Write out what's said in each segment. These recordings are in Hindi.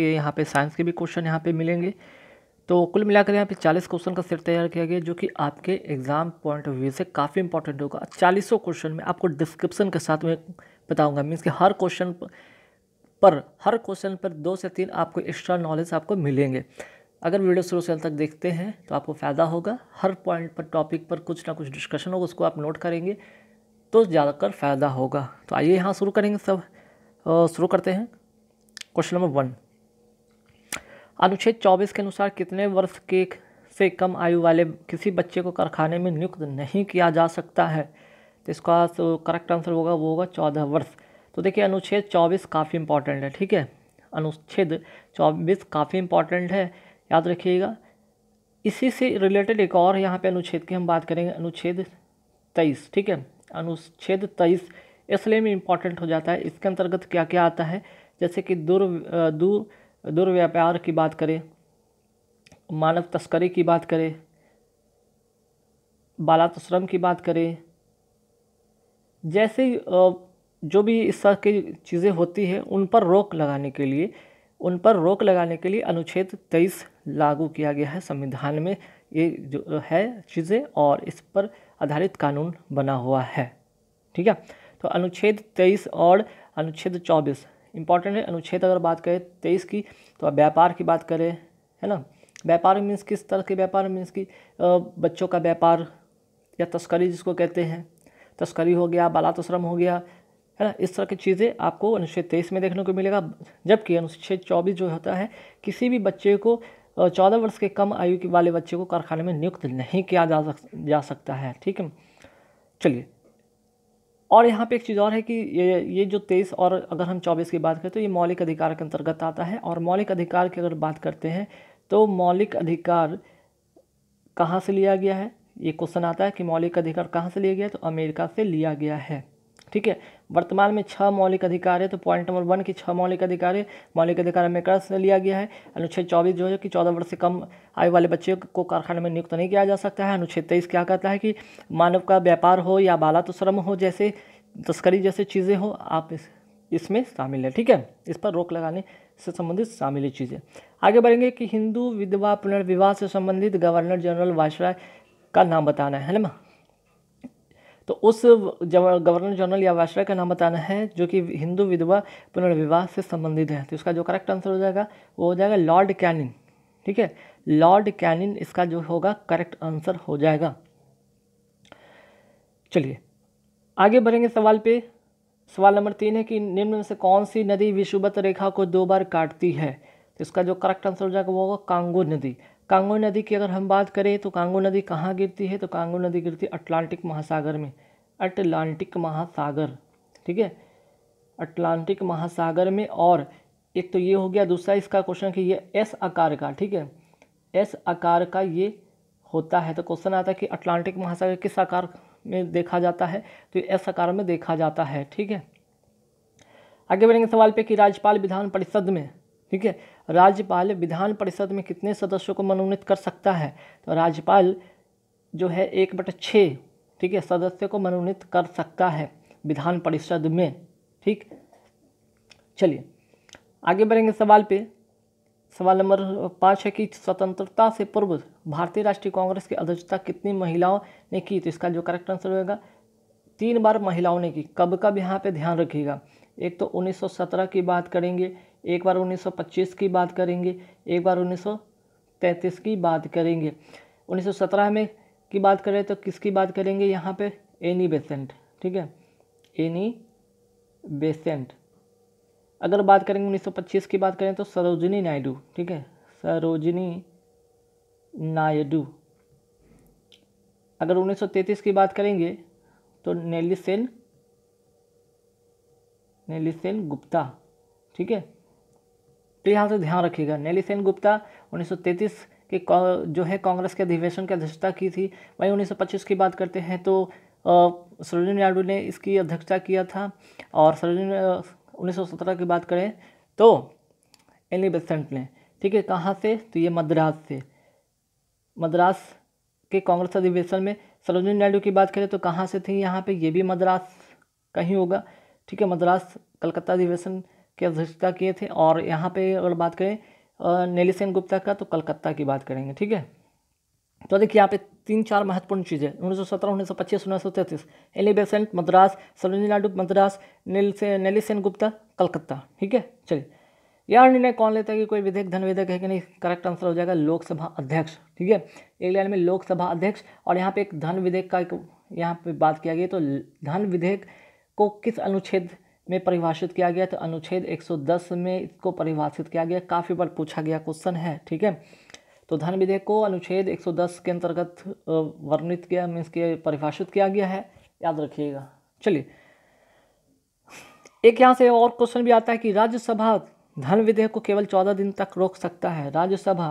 के यहाँ पे साइंस के भी क्वेश्चन यहाँ पे मिलेंगे तो कुल मिलाकर यहाँ पे 40 क्वेश्चन का सेट तैयार किया गया जो कि आपके एग्ज़ाम पॉइंट ऑफ व्यू से काफ़ी इंपॉर्टेंट होगा चालीसों क्वेश्चन में आपको डिस्क्रिप्शन के साथ में बताऊँगा मीन्स कि हर क्वेश्चन पर हर क्वेश्चन पर दो से तीन आपको एक्स्ट्रा नॉलेज आपको मिलेंगे अगर वीडियो शुरू से अंत तक देखते हैं तो आपको फ़ायदा होगा हर पॉइंट पर टॉपिक पर कुछ ना कुछ डिस्कशन होगा उसको आप नोट करेंगे तो ज़्यादातर फ़ायदा होगा तो आइए यहाँ शुरू करेंगे सब शुरू करते हैं क्वेश्चन नंबर वन अनुच्छेद 24 के अनुसार कितने वर्ष के से कम आयु वाले किसी बच्चे को कारखाने में नियुक्त नहीं किया जा सकता है तो इसका तो करेक्ट आंसर होगा वो होगा चौदह वर्ष तो देखिए अनुच्छेद चौबीस काफ़ी इंपॉर्टेंट है ठीक है अनुच्छेद चौबीस काफ़ी इंपॉर्टेंट है याद रखिएगा इसी से रिलेटेड एक और यहाँ पे अनुच्छेद की हम बात करेंगे अनुच्छेद तेईस ठीक है अनुच्छेद तेईस इसलिए में इम्पॉर्टेंट हो जाता है इसके अंतर्गत क्या क्या आता है जैसे कि दूर दूर दुर्व्यापार की बात करें मानव तस्करी की बात करें बाला श्रम की बात करें जैसे जो भी इस तरह की चीज़ें होती हैं उन पर रोक लगाने के लिए उन पर रोक लगाने के लिए अनुच्छेद तेईस लागू किया गया है संविधान में ये जो है चीज़ें और इस पर आधारित कानून बना हुआ है ठीक है तो अनुच्छेद तेईस और अनुच्छेद चौबीस इंपॉर्टेंट है अनुच्छेद अगर बात करें तेईस की तो अब व्यापार की बात करें है ना व्यापार मीन्स किस तरह के व्यापार मीन्स की बच्चों का व्यापार या तस्करी जिसको कहते हैं तस्करी हो गया बाला तश्रम हो गया है ना इस तरह की चीज़ें आपको अनुच्छेद तेईस में देखने को मिलेगा जबकि अनुच्छेद चौबीस जो होता है किसी भी बच्चे को चौदह वर्ष के कम आयु के वाले बच्चे को कारखाने में नियुक्त नहीं किया जा सक जा सकता है ठीक है चलिए और यहाँ पे एक चीज़ और है कि ये ये जो तेईस और अगर हम चौबीस की बात करें तो ये मौलिक अधिकार के अंतर्गत आता है और मौलिक अधिकार की अगर बात करते हैं तो मौलिक अधिकार कहाँ से लिया गया है ये क्वेश्चन आता है कि मौलिक अधिकार कहाँ से लिया गया है तो अमेरिका से लिया गया है ठीक है वर्तमान में छः मौलिक अधिकार है तो पॉइंट नंबर वन की छः मौलिक अधिकार है मौलिक अधिकार में क्रस लिया गया है अनुच्छेद चौबीस जो है कि चौदह वर्ष से कम आयु वाले बच्चे को कारखाने में नियुक्त नहीं किया जा सकता है अनुच्छेद तेईस क्या कहता है कि मानव का व्यापार हो या तो श्रम हो जैसे तस्करी जैसे चीज़ें हो आप इस इसमें शामिल है ठीक है इस पर रोक लगाने से संबंधित शामिल चीज़ें आगे बढ़ेंगे कि हिंदू विधवा पुनर्विवाह से संबंधित गवर्नर जनरल वायसराय का नाम बताना है ना तो उस गवर्नर जनरल या वैश्य का नाम बताना है जो कि हिंदू विधवा पुनर्विवाह से संबंधित है तो इसका जो करेक्ट आंसर हो जाएगा वो हो जाएगा लॉर्ड कैनिन ठीक है लॉर्ड कैनिन इसका जो होगा करेक्ट आंसर हो जाएगा चलिए आगे बढ़ेंगे सवाल पे सवाल नंबर तीन है कि निम्न में से कौन सी नदी विषुवत रेखा को दो बार काटती है तो इसका जो करेक्ट आंसर हो जाएगा वो होगा कांगो नदी कांगो नदी की अगर हम बात करें तो कांगो नदी कहाँ गिरती है तो कांगो नदी गिरती है अटलांटिक महासागर में अटलांटिक महासागर ठीक है अटलांटिक महासागर में और एक तो ये हो गया दूसरा इसका क्वेश्चन कि ये एस आकार का ठीक है एस आकार का ये होता है तो क्वेश्चन आता है कि अटलांटिक महासागर किस आकार में देखा जाता है तो एस आकार में देखा जाता है ठीक है आगे बढ़ेंगे सवाल पे कि राज्यपाल विधान परिषद में ठीक है राज्यपाल विधान परिषद में कितने सदस्यों को मनोनीत कर सकता है तो राज्यपाल जो है एक बट छः ठीक है सदस्य को मनोनीत कर सकता है विधान परिषद में ठीक चलिए आगे बढ़ेंगे सवाल पे सवाल नंबर पाँच है कि स्वतंत्रता से पूर्व भारतीय राष्ट्रीय कांग्रेस की अध्यक्षता कितनी महिलाओं ने की तो इसका जो करेक्ट आंसर होगा तीन बार महिलाओं ने की कब कब यहाँ पे ध्यान रखिएगा एक तो 1917 की बात करेंगे एक बार 1925 की बात करेंगे एक बार 1933 की बात करेंगे 1917 में की बात करें तो किसकी बात करेंगे यहाँ पे एनी बेसेंट ठीक है एनी बेसेंट अगर बात करेंगे 1925 की बात करें तो सरोजिनी नायडू ठीक है सरोजिनी नायडू अगर 1933 की बात करेंगे तो नेली सेन नेलिसेन गुप्ता ठीक है तो यहाँ से ध्यान रखिएगा नेलिसेन गुप्ता 1933 के जो है कांग्रेस के अधिवेशन की अध्यक्षता की थी वहीं 1925 की बात करते हैं तो सरोजिनी नायडू ने इसकी अध्यक्षता किया था और सरोजिनी उन्नीस की बात करें तो एनी बेसेंट ने ठीक है कहाँ से तो ये मद्रास से मद्रास के कांग्रेस अधिवेशन में सरोजिनी नायडू की बात करें तो कहाँ से थी यहाँ पे ये भी मद्रास कहीं होगा ठीक है मद्रास कलकत्ता अधिवेशन की अध्यक्षता किए थे और यहाँ पे अगर बात करें नीली सेन गुप्ता का तो कलकत्ता की बात करेंगे ठीक है तो देखिए यहाँ पे तीन चार महत्वपूर्ण चीज़ें उन्नीस सौ सत्रह उन्नीस सौ पच्चीस उन्नीस सौ तैंतीस Annie Besant Madras Sarojini Naidu Madras Nellie Sen Gupta Calcutta ठीक है चलिए यह निर्णय कौन लेता है कि कोई विधेयक धन विधेयक है कि नहीं करेक्ट आंसर हो जाएगा लोकसभा अध्यक्ष ठीक है एक लाइन में लोकसभा अध्यक्ष और यहाँ पे एक धन विधेयक का एक यहाँ पे बात किया गया तो धन विधेयक को किस अनुच्छेद में परिभाषित किया गया तो अनुच्छेद 110 में इसको परिभाषित किया गया काफ़ी बार पूछा गया क्वेश्चन है ठीक है तो धन विधेयक को अनुच्छेद 110 के अंतर्गत वर्णित किया मीन्स के परिभाषित किया गया है याद रखिएगा चलिए एक यहाँ से और क्वेश्चन भी आता है कि राज्यसभा धन विधेयक को केवल चौदह दिन तक रोक सकता है राज्यसभा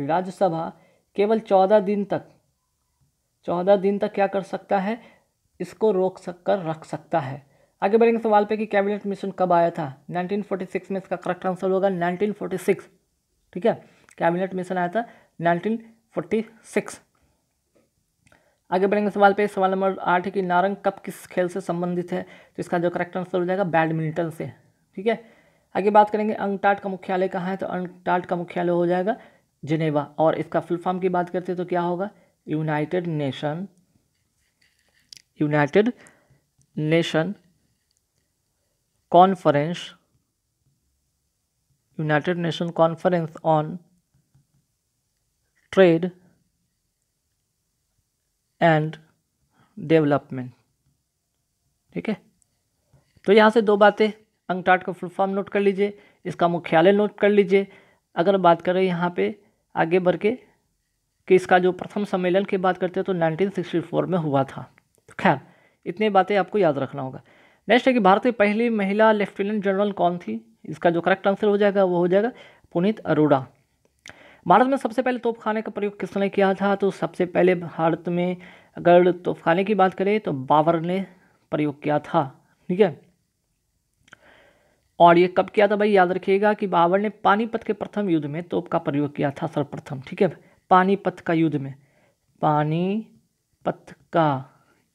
राज्यसभा केवल चौदह दिन तक चौदह दिन तक क्या कर सकता है इसको रोक सक कर रख सकता है आगे बढ़ेंगे सवाल पे कि कैबिनेट मिशन कब आया था 1946 में इसका करेक्ट आंसर होगा 1946 ठीक है कैबिनेट मिशन आया था 1946 आगे बढ़ेंगे सवाल पे सवाल नंबर आठ है कि नारंग कप किस खेल से संबंधित है तो इसका जो करेक्ट आंसर हो जाएगा बैडमिंटन से ठीक है आगे बात करेंगे अंगटाट का मुख्यालय कहाँ है तो अंगटाट का मुख्यालय हो जाएगा जिनेवा और इसका फुल फॉर्म की बात करते हैं तो क्या होगा United Nation United Nation conference United Nation conference on trade and development ठीक है तो यहाँ से दो बातें अंगटाट का फुल फॉर्म नोट कर लीजिए इसका मुख्यालय नोट कर लीजिए अगर बात करें यहाँ पे आगे बढ़ के कि इसका जो प्रथम सम्मेलन की बात करते हैं तो 1964 में हुआ था खैर इतनी बातें आपको याद रखना होगा नेक्स्ट है कि भारत की पहली महिला लेफ्टिनेंट जनरल कौन थी इसका जो करेक्ट आंसर हो जाएगा वो हो जाएगा पुनीत अरोड़ा भारत में सबसे पहले तोपखाने का प्रयोग किसने किया था तो सबसे पहले भारत में अगर तोपखाने की बात करें तो बाबर ने प्रयोग किया था ठीक है और ये कब किया था भाई याद रखिएगा कि बाबर ने पानीपत के प्रथम युद्ध में तोप का प्रयोग किया था सर्वप्रथम ठीक है पानीपत का युद्ध में पानीपत का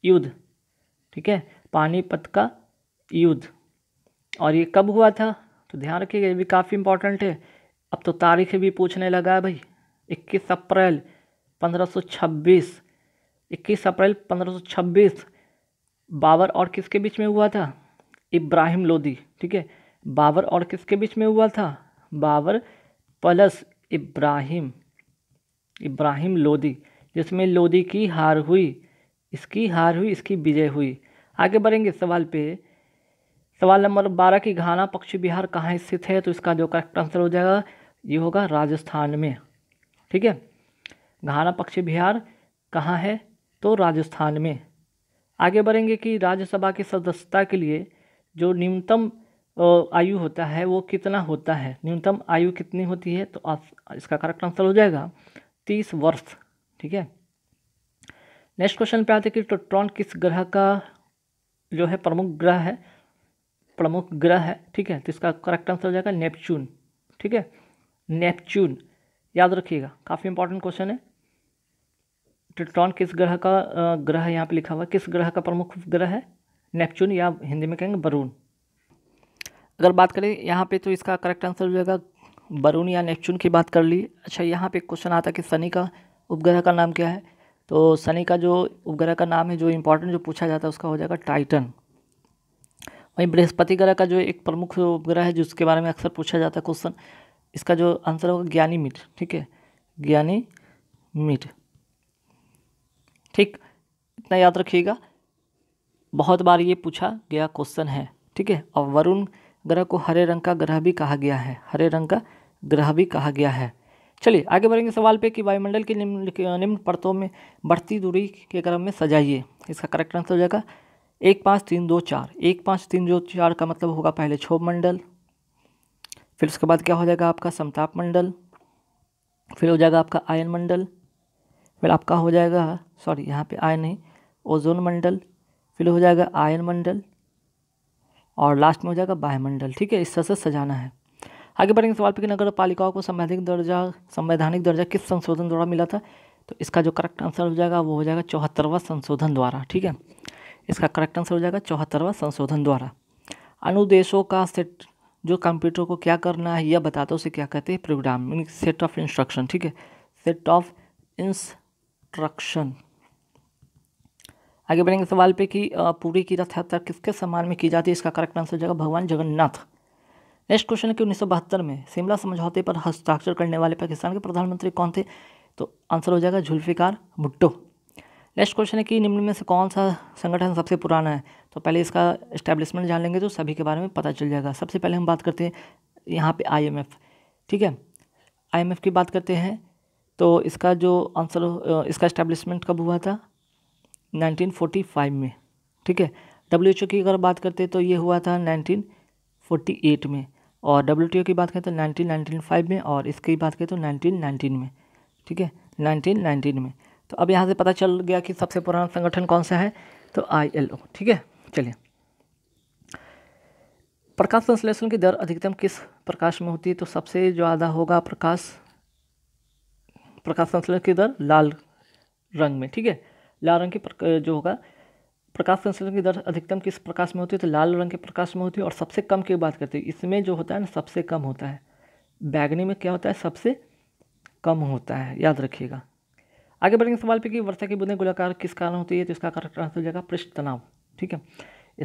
युद्ध ठीक है पानीपत का युद्ध और ये कब हुआ था तो ध्यान रखिएगा ये भी काफ़ी इंपॉर्टेंट है अब तो तारीख भी पूछने लगा है भाई 21 अप्रैल 1526 21 अप्रैल 1526 बाबर और किसके बीच में हुआ था इब्राहिम लोदी ठीक है बाबर और किसके बीच में हुआ था बाबर प्लस इब्राहिम इब्राहिम लोदी जिसमें लोदी की हार हुई इसकी हार हुई इसकी विजय हुई आगे बढ़ेंगे सवाल पे सवाल नंबर बारह की घाना पक्षी बिहार कहाँ स्थित है तो इसका जो करेक्ट आंसर हो जाएगा ये होगा राजस्थान में ठीक है घाना पक्षी बिहार कहाँ है तो राजस्थान में आगे बढ़ेंगे कि राज्यसभा की सदस्यता के लिए जो न्यूनतम आयु होता है वो कितना होता है न्यूनतम आयु कितनी होती है तो इसका करेक्ट आंसर हो जाएगा तीस वर्ष ठीक है नेक्स्ट क्वेश्चन पे आते हैं कि टोट्रॉन किस ग्रह का जो है प्रमुख ग्रह है प्रमुख ग्रह है ठीक है तो इसका करेक्ट आंसर हो जाएगा नेपच्यून ठीक है नेपच्यून याद रखिएगा काफ़ी इंपॉर्टेंट क्वेश्चन है टोट्रॉन किस ग्रह का ग्रह यहाँ पे लिखा हुआ है किस ग्रह का प्रमुख ग्रह है नेपच्यून या हिंदी में कहेंगे वरुण अगर बात करें यहाँ पे तो इसका करेक्ट आंसर हो जाएगा वरुण या नेपच्यून की बात कर ली अच्छा यहाँ पे क्वेश्चन आता है कि शनि का उपग्रह का नाम क्या है तो शनि का जो उपग्रह का नाम है जो इम्पोर्टेंट जो पूछा जाता है उसका हो जाएगा टाइटन वहीं बृहस्पति ग्रह का जो एक प्रमुख उपग्रह है जिसके बारे में अक्सर पूछा जाता है क्वेश्चन इसका जो आंसर होगा ज्ञानी मिट ठीक है ज्ञानी मिट ठीक इतना याद रखिएगा बहुत बार ये पूछा गया क्वेश्चन है ठीक है और वरुण ग्रह को हरे रंग का ग्रह भी कहा गया है हरे रंग का ग्रह भी कहा गया है चलिए आगे बढ़ेंगे सवाल पे कि वायुमंडल की निम्न निम्न परतों में बढ़ती दूरी के क्रम में सजाइए इसका करेक्ट आंसर हो जाएगा एक पाँच तीन दो चार एक पाँच तीन दो चार का मतलब होगा पहले क्षोभ मंडल फिर उसके बाद क्या हो जाएगा आपका समताप मंडल फिर हो जाएगा आपका आयन मंडल फिर आपका हो जाएगा सॉरी यहाँ पे आयन नहीं ओजोन मंडल फिर हो जाएगा आयन मंडल और लास्ट में हो जाएगा वायुमंडल ठीक है इस तरह से सजाना है आगे बढ़ेंगे सवाल पे कि नगर पालिकाओं को संवैधानिक दर्जा संवैधानिक दर्जा किस संशोधन द्वारा मिला था तो इसका जो करेक्ट आंसर हो जाएगा वो हो जाएगा चौहत्तरवा संशोधन द्वारा ठीक है इसका करेक्ट आंसर हो जाएगा चौहत्तरवा संशोधन द्वारा अनुदेशों का सेट जो कंप्यूटर को क्या करना है यह बताते उसे क्या कहते हैं program meaning set of instruction ठीक है सेट ऑफ इंस्ट्रक्शन आगे बढ़ेंगे सवाल पे कि पूरी की रथ यात्रा किसके सम्मान में की जाती है इसका करेक्ट आंसर हो जाएगा भगवान जगन्नाथ नेक्स्ट क्वेश्चन है कि उन्नीस में शिमला समझौते पर हस्ताक्षर करने वाले पाकिस्तान के प्रधानमंत्री कौन थे तो आंसर हो जाएगा जुल्फिकार भुट्टो नेक्स्ट क्वेश्चन है कि निम्न में से कौन सा संगठन सबसे पुराना है तो पहले इसका इस्टेब्लिशमेंट जान लेंगे तो सभी के बारे में पता चल जाएगा सबसे पहले हम बात करते हैं यहाँ पे आईएमएफ ठीक है आईएमएफ की बात करते हैं तो इसका जो आंसर इसका इस्टेब्लिशमेंट कब हुआ था 1945 में ठीक है डब्ल्यू की अगर बात करते तो ये हुआ था एट में और डब्ल्यू की बात करें तो नाइनटीन में और इसकी बात करें तो नाइनटीन में ठीक है नाइनटीन में तो अब यहाँ से पता चल गया कि सबसे पुराना संगठन कौन सा है तो आई ठीक है चलिए प्रकाश संश्लेषण की दर अधिकतम किस प्रकाश में होती है तो सबसे ज़्यादा होगा प्रकाश प्रकाश संश्लेषण की दर लाल रंग में ठीक है लाल रंग की जो होगा प्रकाश संश्लेषण की दर अधिकतम किस प्रकाश में होती है तो लाल रंग के प्रकाश में होती है और सबसे कम की बात करते हैं इसमें जो होता है ना सबसे कम होता है बैगनी में क्या होता है सबसे कम होता है याद रखिएगा आगे बढ़ेंगे सवाल पे कि वर्षा की बूंदें गोलाकार किस कारण होती है तो इसका करेक्ट आंसर हो जाएगा पृष्ठ तनाव ठीक है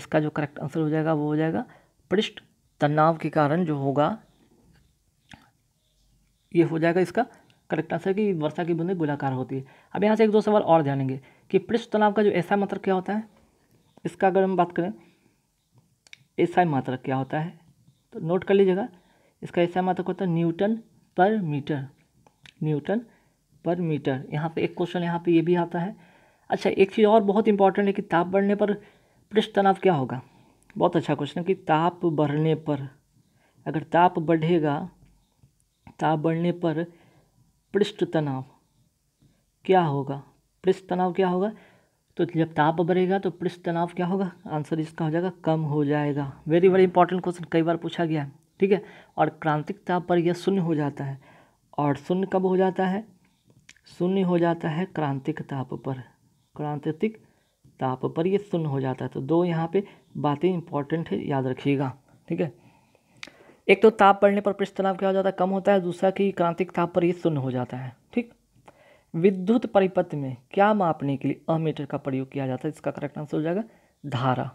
इसका जो करेक्ट आंसर हो जाएगा वो हो जाएगा पृष्ठ तनाव के कारण जो होगा ये हो जाएगा इसका करेक्ट आंसर कि वर्षा की बूंदें गोलाकार होती है अब यहाँ से एक दो सवाल और जानेंगे कि पृष्ठ तनाव का जो ऐसा मतलब क्या होता है इसका अगर हम बात करें एस आई मात्रक क्या होता है तो नोट कर लीजिएगा इसका एस आई मात्रक होता है न्यूटन पर मीटर न्यूटन पर मीटर यहाँ पे एक क्वेश्चन यहाँ पे ये भी आता है अच्छा एक चीज़ और बहुत इंपॉर्टेंट है कि ताप बढ़ने पर पृष्ठ तनाव क्या होगा बहुत अच्छा क्वेश्चन है कि ताप बढ़ने पर अगर ताप बढ़ेगा ताप बढ़ने पर पृष्ठ तनाव क्या होगा पृष्ठ तनाव क्या होगा तो जब ताप बढ़ेगा तो पृष्ठ तनाव क्या होगा आंसर इसका हो जाएगा कम हो जाएगा वेरी वेरी इंपॉर्टेंट क्वेश्चन कई बार पूछा गया है ठीक है और क्रांतिक ताप पर यह शून्य हो जाता है और शून्य कब हो जाता है शून्य हो जाता है क्रांतिक ताप पर क्रांतिक ताप पर यह शून्य हो जाता है तो दो यहाँ पे बातें इंपॉर्टेंट है याद रखिएगा ठीक है एक तो ताप पड़ने पर पृष्ठ तनाव क्या हो जाता है कम होता है दूसरा कि क्रांतिक ताप पर यह शून्य हो जाता है ठीक विद्युत परिपथ में क्या मापने के लिए अमीटर का प्रयोग किया जाता है इसका करेक्ट आंसर हो जाएगा धारा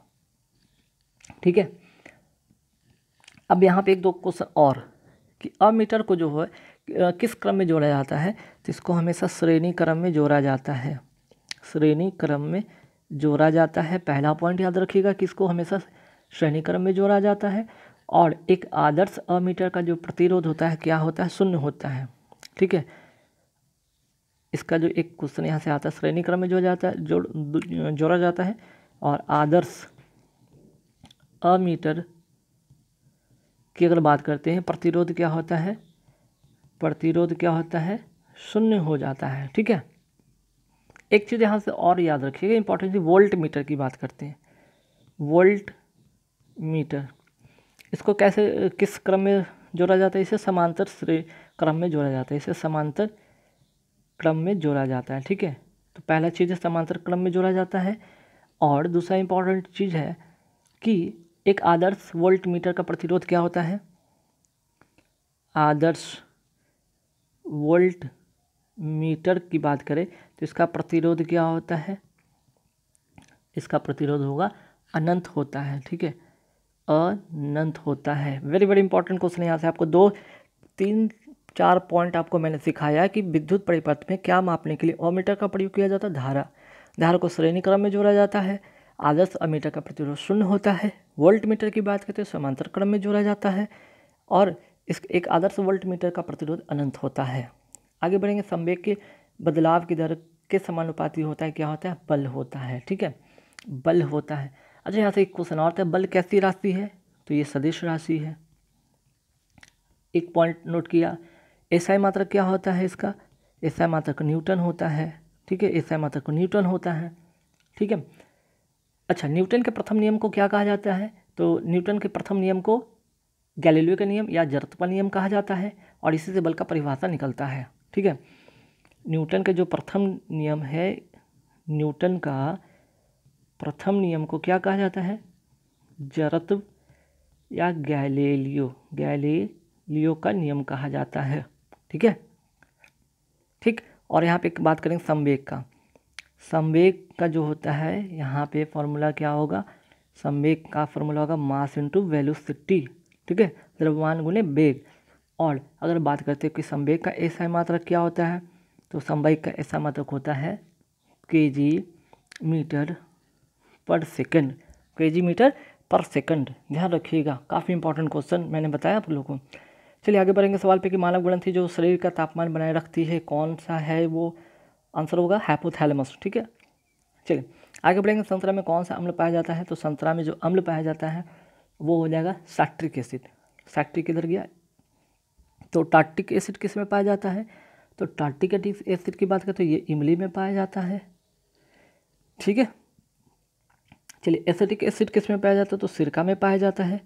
ठीक है अब यहाँ पे एक दो क्वेश्चन और कि अमीटर को जो है किस क्रम में जोड़ा जाता है तो इसको हमेशा श्रेणी क्रम में जोड़ा जाता है श्रेणी क्रम में जोड़ा जाता है पहला पॉइंट याद रखिएगा कि इसको हमेशा श्रेणी क्रम में जोड़ा जाता है और एक आदर्श अमीटर का जो प्रतिरोध होता है क्या होता है शून्य होता है ठीक है इसका जो एक क्वेश्चन यहाँ से आता है श्रेणी क्रम में जो जाता है जोड़ जोड़ा जाता है और आदर्श अमीटर की अगर बात करते हैं प्रतिरोध क्या होता है प्रतिरोध क्या होता है शून्य हो जाता है ठीक है एक चीज़ यहाँ से और याद रखिएगा इंपॉर्टेंट वोल्ट मीटर की बात करते हैं वोल्ट मीटर इसको कैसे किस क्रम में जोड़ा जाता है इसे समांतर श्रेणी क्रम में जोड़ा जाता है इसे समांतर क्रम में जोड़ा जाता है ठीक है तो पहला चीज़ है समांतर क्रम में जोड़ा जाता है और दूसरा इम्पॉर्टेंट चीज़ है कि एक आदर्श वोल्ट मीटर का प्रतिरोध क्या होता है आदर्श वोल्ट मीटर की बात करें तो इसका प्रतिरोध क्या होता है इसका प्रतिरोध होगा अनंत होता है ठीक है अनंत होता है वेरी वेरी इंपॉर्टेंट क्वेश्चन यहाँ से आपको दो तीन चार पॉइंट आपको मैंने सिखाया कि विद्युत परिपथ में क्या मापने के लिए ओमीटर का प्रयोग किया जाता है धारा धारा को श्रेणी क्रम में जोड़ा जाता है आदर्श अमीटर का प्रतिरोध शून्य होता है वोल्ट मीटर की बात करते हैं समांतर क्रम में जोड़ा जाता है और इस एक आदर्श वोल्ट मीटर का प्रतिरोध अनंत होता है आगे बढ़ेंगे संवेग के बदलाव की दर के समानुपाती होता है क्या होता है बल होता है ठीक है बल होता है अच्छा यहाँ से एक क्वेश्चन और बल कैसी राशि है तो ये सदिश राशि है एक पॉइंट नोट किया एस आई मात्रक क्या होता है इसका एस आई मात्रक न्यूटन होता है ठीक है एस आई मात्रक न्यूटन होता है ठीक है अच्छा न्यूटन के प्रथम नियम को क्या कहा जाता है तो न्यूटन के प्रथम नियम को गैलीलियो का नियम या जरतपा नियम कहा जाता है और इसी से बल का परिभाषा निकलता है ठीक है न्यूटन का जो प्रथम नियम है न्यूटन का प्रथम नियम को क्या कहा जाता है जरत या गैलीलियो गैलीलियो का नियम कहा जाता है ठीक है ठीक और यहाँ पे बात करेंगे संवेग का संवेग का जो होता है यहाँ पे फॉर्मूला क्या होगा संवेग का फॉर्मूला होगा मास इंटू वेलोसिटी ठीक है द्रव्यमान गुने बेग और अगर बात करते हैं कि संवेग का ऐसा मात्रक क्या होता है तो संवेग का ऐसा मात्रक होता है के जी मीटर पर सेकंड के जी मीटर पर सेकंड ध्यान रखिएगा काफ़ी इंपॉर्टेंट क्वेश्चन मैंने बताया आप लोगों को चलिए आगे बढ़ेंगे सवाल पे कि मानव ग्रंथि जो शरीर का तापमान बनाए रखती है कौन सा है वो आंसर होगा हैपोथैलेमस ठीक है चलिए आगे बढ़ेंगे संतरा में कौन सा अम्ल पाया जाता है तो संतरा में जो अम्ल पाया जाता है वो हो जाएगा सैट्रिक एसिड सैट्रिक किधर गया तो टार्टिक एसिड किस में पाया जाता है तो टार्टिक एसिड की बात करें तो ये इमली में पाया जाता है ठीक है चलिए एसिटिक एसिड किस में पाया जाता है तो सिरका में पाया जाता है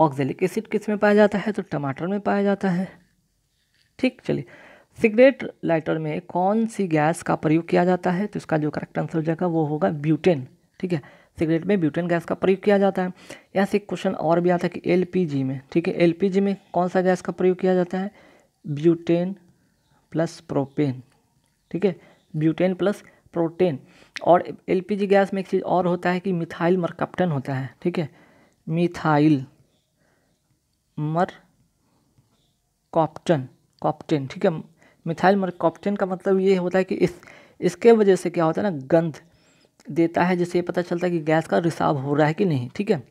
ऑक्जेलिक एसिड किस में पाया जाता है तो टमाटर में पाया जाता है ठीक चलिए सिगरेट लाइटर में कौन सी गैस का प्रयोग किया जाता है तो इसका जो करेक्ट आंसर हो जाएगा वो होगा ब्यूटेन ठीक है सिगरेट में ब्यूटेन गैस का प्रयोग किया जाता है यहाँ से क्वेश्चन और भी आता है कि एलपीजी में ठीक है एलपीजी में कौन सा गैस का प्रयोग किया जाता है ब्यूटेन प्लस प्रोपेन ठीक है ब्यूटेन प्लस प्रोटेन और एलपीजी गैस में एक चीज़ और होता है कि मिथाइल मरकप्टन होता है ठीक है मिथाइल मर कॉप्टन कॉप्टन ठीक है मिथाइल मर कॉप्टन का मतलब ये होता है कि इस इसके वजह से क्या होता है ना गंध देता है जिससे पता चलता है कि गैस का रिसाव हो रहा है कि नहीं ठीक है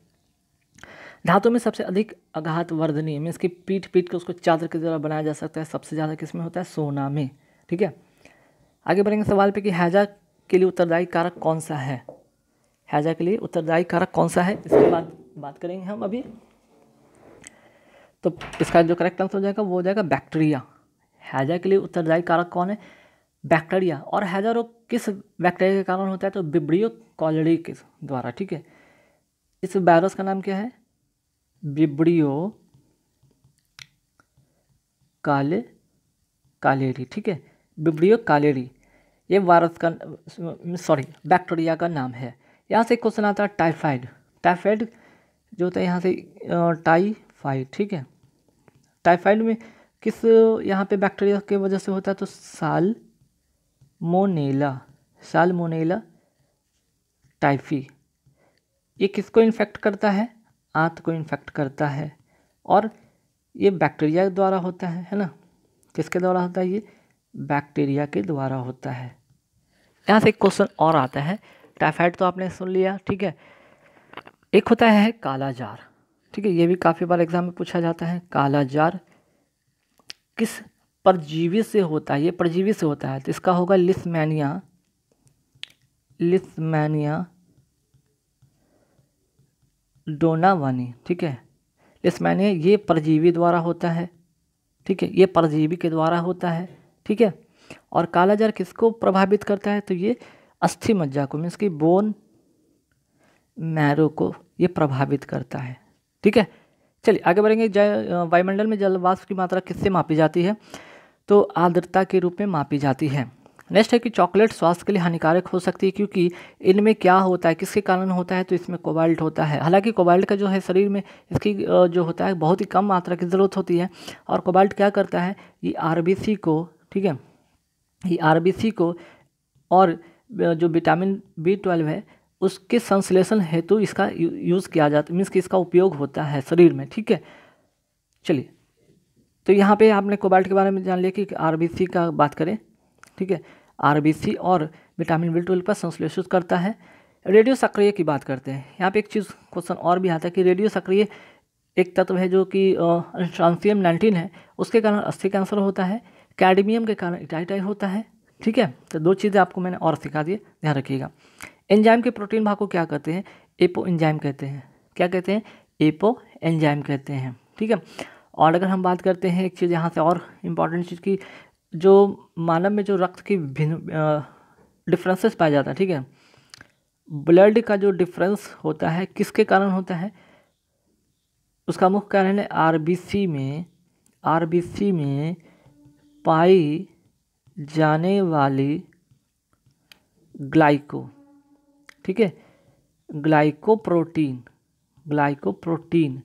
धातु में सबसे अधिक अघात वर्धनीय मीन्स की पीठ पीट के उसको चादर के द्वारा बनाया जा सकता है सबसे ज़्यादा किसमें होता है सोना में ठीक है आगे बढ़ेंगे सवाल पे कि हैजा के लिए उत्तरदायी कारक कौन सा है हैजा के लिए उत्तरदायी कारक कौन सा है इसके बाद बात करेंगे हम अभी तो इसका जो करेक्ट आंसर हो जाएगा वो हो जाएगा बैक्टीरिया हैजा के लिए उत्तरदायी कारक कौन है बैक्टीरिया और हैजा रोग किस बैक्टीरिया के कारण होता है तो बिब्रियो कॉलरी के द्वारा ठीक है इस वायरस का नाम क्या है बिब्रियो काले कालेरी ठीक है बिब्रियो कालेरी ये वायरस का सॉरी बैक्टीरिया का नाम है यहाँ से क्वेश्चन आता है टाइफाइड टाइफाइड जो होता है यहाँ से टाइफाइड ठीक है टाइफाइड में किस यहाँ पे बैक्टीरिया के वजह से होता है तो साल मोनेला मोनेला टाइफी ये किसको इन्फेक्ट करता है आंत को इन्फेक्ट करता है और ये बैक्टीरिया द्वारा होता है है ना किसके द्वारा होता है ये बैक्टीरिया के द्वारा होता है यहाँ से एक क्वेश्चन और आता है टाइफाइड तो आपने सुन लिया ठीक है एक होता है कालाजार ठीक है ये भी काफ़ी बार एग्ज़ाम में पूछा जाता है काला जार किस परजीवी से होता है ये परजीवी से होता है तो इसका होगा लिस्मैनिया लिस्मैनिया डोनावानी ठीक है लिस्मैनिया ये परजीवी द्वारा होता है ठीक है ये परजीवी के द्वारा होता है ठीक है और कालाजार किसको प्रभावित करता है तो ये अस्थि मज्जा को मीन्स की बोन मैरो को ये प्रभावित करता है ठीक है चलिए आगे बढ़ेंगे वायुमंडल में जलवाष्प की मात्रा किससे मापी जाती है तो आर्द्रता के रूप में मापी जाती है नेक्स्ट है कि चॉकलेट स्वास्थ्य के लिए हानिकारक हो सकती है क्योंकि इनमें क्या होता है किसके कारण होता है तो इसमें कोबाल्ट होता है हालांकि कोबाल्ट का जो है शरीर में इसकी जो होता है बहुत ही कम मात्रा की ज़रूरत होती है और कोबाल्ट क्या करता है ये आर को ठीक है ये आर को और जो विटामिन बी ट्वेल्व है उसके संश्लेषण हेतु इसका यूज़ किया जाता मीन्स कि इसका उपयोग होता है शरीर में ठीक है चलिए तो यहाँ पे आपने कोबाल्ट के बारे में जान लिया कि आरबीसी का बात करें ठीक है आरबीसी और विटामिन बी ट्वेल्व का संश्लेषित करता है रेडियो सक्रिय की बात करते हैं यहाँ पे एक चीज़ क्वेश्चन और भी आता है कि रेडियो सक्रिय एक तत्व है जो कि ट्रांसियम नाइनटीन है उसके कारण अस्थि कैंसर होता है कैडमियम के कारण इटाइटाई होता है ठीक है तो दो चीज़ें आपको मैंने और सिखा दिए ध्यान रखिएगा एंजाइम के प्रोटीन भाग को क्या कहते हैं एपो एंजाइम कहते हैं क्या कहते हैं एपो एंजाइम कहते हैं ठीक है और अगर हम बात करते हैं एक चीज़ यहाँ से और इम्पॉर्टेंट चीज़ की जो मानव में जो रक्त की भिन्न डिफ्रेंसेस पाया जाता है ठीक है ब्लड का जो डिफरेंस होता है किसके कारण होता है उसका मुख्य कारण है आर में आर में पाई जाने वाली ग्लाइको ठीक है ग्लाइकोप्रोटीन ग्लाइकोप्रोटीन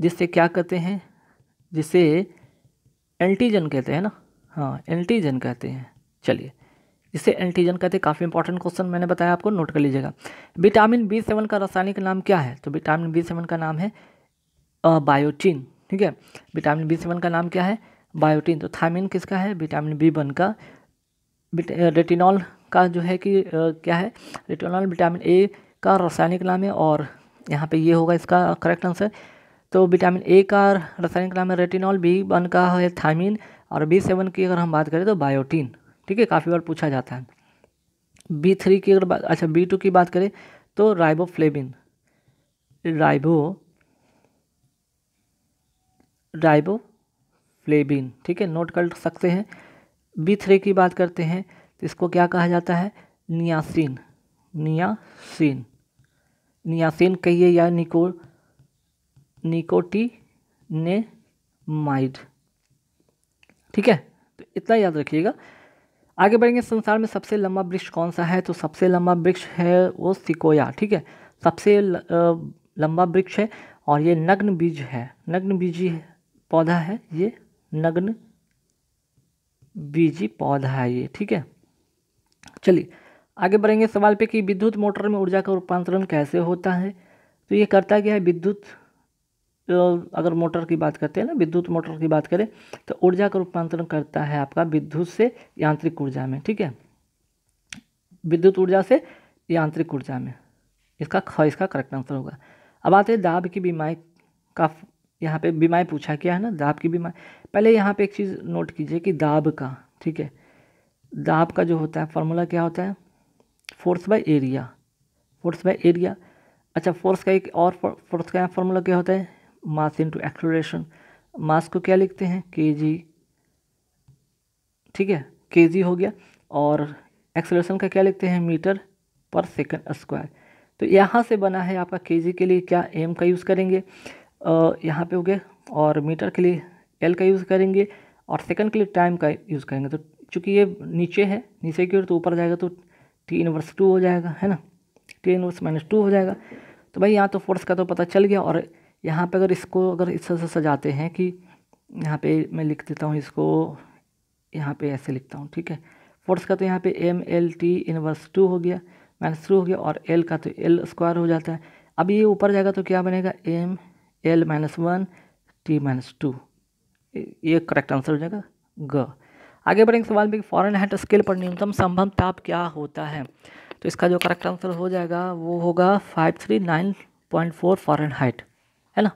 जिससे क्या कहते हैं जिसे एंटीजन कहते हैं ना हाँ एंटीजन कहते हैं चलिए इसे एंटीजन कहते हैं काफ़ी इंपॉर्टेंट क्वेश्चन मैंने बताया आपको नोट कर लीजिएगा विटामिन बी सेवन का रासायनिक नाम क्या है तो विटामिन बी सेवन का नाम है बायोटीन ठीक है विटामिन बी सेवन का नाम क्या है बायोटीन तो थायमिन किसका है विटामिन बी वन का रेटिनॉल का जो है कि क्या है रिटोनॉल विटामिन ए का रासायनिक नाम है और यहाँ पे ये होगा इसका करेक्ट आंसर तो विटामिन ए का रासायनिक नाम है रेटिनॉल बी वन का है थाइमिन और बी सेवन की अगर हम बात करें तो बायोटीन ठीक है काफ़ी बार पूछा जाता है बी थ्री की अगर बात अच्छा बी टू की बात करें तो राइबोफ्लेबिन राइबो राइबो फ्लेबिन ठीक है नोट कर सकते हैं बी थ्री की बात करते हैं तो इसको क्या कहा जाता है नियासिन नियासिन नियासिन कहिए या निको निकोटी ने माइड ठीक है तो इतना याद रखिएगा आगे बढ़ेंगे संसार में सबसे लंबा वृक्ष कौन सा है तो सबसे लंबा वृक्ष है वो सिकोया ठीक है सबसे लंबा वृक्ष है और ये नग्न बीज है नग्न बीजी पौधा है ये नग्न बीजी पौधा है ये ठीक है चलिए आगे बढ़ेंगे सवाल पे कि विद्युत मोटर में ऊर्जा का रूपांतरण कैसे होता है तो ये करता क्या है विद्युत अगर मोटर की बात करते हैं ना विद्युत मोटर की बात करें तो ऊर्जा का रूपांतरण करता है आपका विद्युत से यांत्रिक ऊर्जा में ठीक है विद्युत ऊर्जा से यांत्रिक ऊर्जा में इसका ख इसका करेक्ट आंसर होगा अब आते हैं दाब की बीमारी का यहाँ पे बीमारी पूछा गया है ना दाब की बीमारी पहले यहाँ पे एक चीज़ नोट कीजिए कि दाब का ठीक है दाब का जो होता है फार्मूला क्या होता है force by area force by area अच्छा फोर्स का एक और फोर्स का यहाँ फार्मूला क्या होता है मास इनटू एक्सलोरेशन मास को क्या लिखते हैं के जी ठीक है के जी हो गया और एक्सलेशन का क्या लिखते हैं मीटर पर सेकंड स्क्वायर तो यहाँ से बना है आपका के के लिए क्या एम का यूज़ करेंगे यहाँ पर हो गया और मीटर के लिए एल का यूज़ करेंगे और सेकंड के लिए टाइम का यूज़ करेंगे तो चूँकि ये नीचे है नीचे की ओर तो ऊपर जाएगा तो टी इनवर्स टू हो जाएगा है ना टी इनवर्स माइनस टू हो जाएगा तो भाई यहाँ तो फोर्स का तो पता चल गया और यहाँ पे अगर इसको अगर इस तरह से सजाते हैं कि यहाँ पे मैं लिख देता हूँ इसको यहाँ पे ऐसे लिखता हूँ ठीक है फोर्स का तो यहाँ पे M L T inverse two हो गया माइनस टू हो गया और एल का तो एल स्क्वायर हो जाता है अब ये ऊपर जाएगा तो क्या बनेगा M L minus one T minus two ये करेक्ट आंसर हो जाएगा ग आगे बढ़ेंगे सवाल में फॉरन हैंड स्केल पर न्यूनतम संभव ताप क्या होता है तो इसका जो करेक्ट आंसर हो जाएगा वो होगा five three nine point four Fahrenheit है ना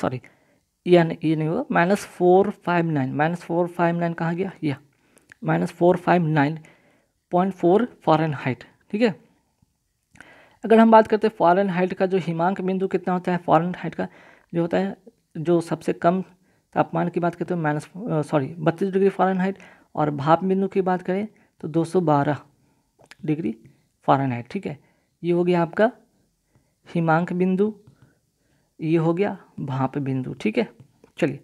सॉरी ये नहीं ये नहीं होगा minus four five nine minus four five nine कहाँ गया या minus four five nine point four Fahrenheit ठीक है अगर हम बात करते हैं फॉरन हाइट का जो हिमांक बिंदु कितना होता है फॉरन हाइट का जो होता है जो सबसे कम तापमान की बात करते हैं माइनस सॉरी बत्तीस डिग्री फॉरन हाइट और भाप बिंदु की बात करें तो 212 डिग्री फ़ारेनहाइट ठीक है ये हो गया आपका हिमांक बिंदु ये हो गया भाप बिंदु ठीक है चलिए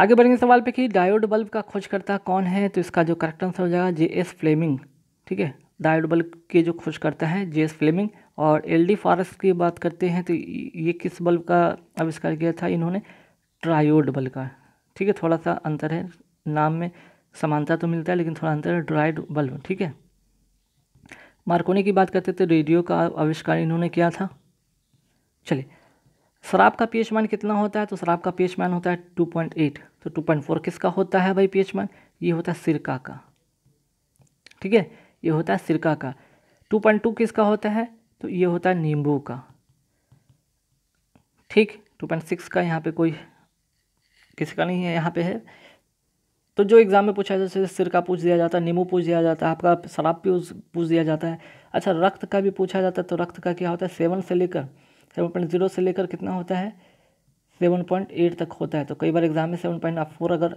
आगे बढ़ेंगे सवाल पे कि डायोड बल्ब का खोजकर्ता कौन है तो इसका जो करेक्ट आंसर हो जाएगा जे एस फ्लेमिंग ठीक है डायोड बल्ब के जो खोजकर्ता हैं जे एस फ्लेमिंग और एल डी फॉरेस्ट की बात करते हैं तो ये किस बल्ब का आविष्कार किया था इन्होंने ट्रायोड बल्ब का ठीक है थोड़ा सा अंतर है नाम में समानता तो मिलता है लेकिन थोड़ा अंतर है ड्राइड बल्ब ठीक है मार्कोनी की बात करते थे रेडियो का आविष्कार इन्होंने किया था चलिए शराब का पीएच मान कितना होता है तो शराब का पीएच मान होता है 2.8 तो 2.4 किसका होता है भाई पीएच मान ये होता है सिरका का ठीक है ये होता है सिरका का 2.2 किसका होता है तो ये होता है नींबू का ठीक 2.6 का यहाँ पे कोई किसका का नहीं है यहाँ पे है तो जो एग्ज़ाम में पूछा जैसे का पूछ दिया जाता है नींबू पूछ दिया जाता है आपका शराब भी पूछ दिया जाता है अच्छा रक्त का भी पूछा जाता है तो रक्त का क्या होता है सेवन से लेकर सेवन पॉइंट जीरो से लेकर कितना होता है सेवन पॉइंट एट तक होता है तो कई बार एग्ज़ाम में सेवन पॉइंट फोर अगर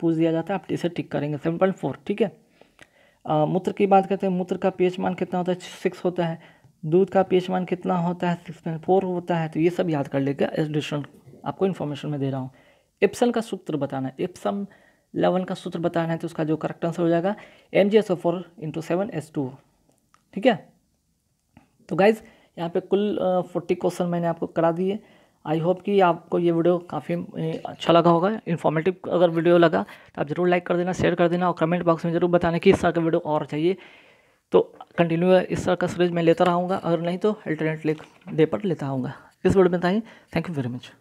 पूछ दिया जाता है आप इसे टिक करेंगे सेवन पॉइंट फोर ठीक है मूत्र की बात करते हैं मूत्र का पेच मान कितना होता है सिक्स होता है दूध का पेच मान कितना होता है सिक्स पॉइंट फोर होता है तो ये सब याद कर लेकर एडिशन आपको इन्फॉर्मेशन में दे रहा हूँ एप्सन का सूत्र बताना है एप्सम लेवन का सूत्र बताना है तो उसका जो करेक्ट आंसर हो जाएगा M G S O four into seven S two ठीक है तो गाइज़ यहाँ पे कुल फोर्टी क्वेश्चन मैंने आपको करा दिए आई होप कि आपको ये वीडियो काफ़ी अच्छा लगा होगा इन्फॉर्मेटिव अगर वीडियो लगा तो आप ज़रूर लाइक कर देना शेयर कर देना और कमेंट बॉक्स में ज़रूर बताना कि इस तरह का वीडियो और चाहिए तो कंटिन्यू इस तरह का सीरीज मैं लेता रहूँगा अगर नहीं तो अल्टरनेट डे पर लेता आऊँगा इस वीडियो में बताइए थैंक यू वेरी मच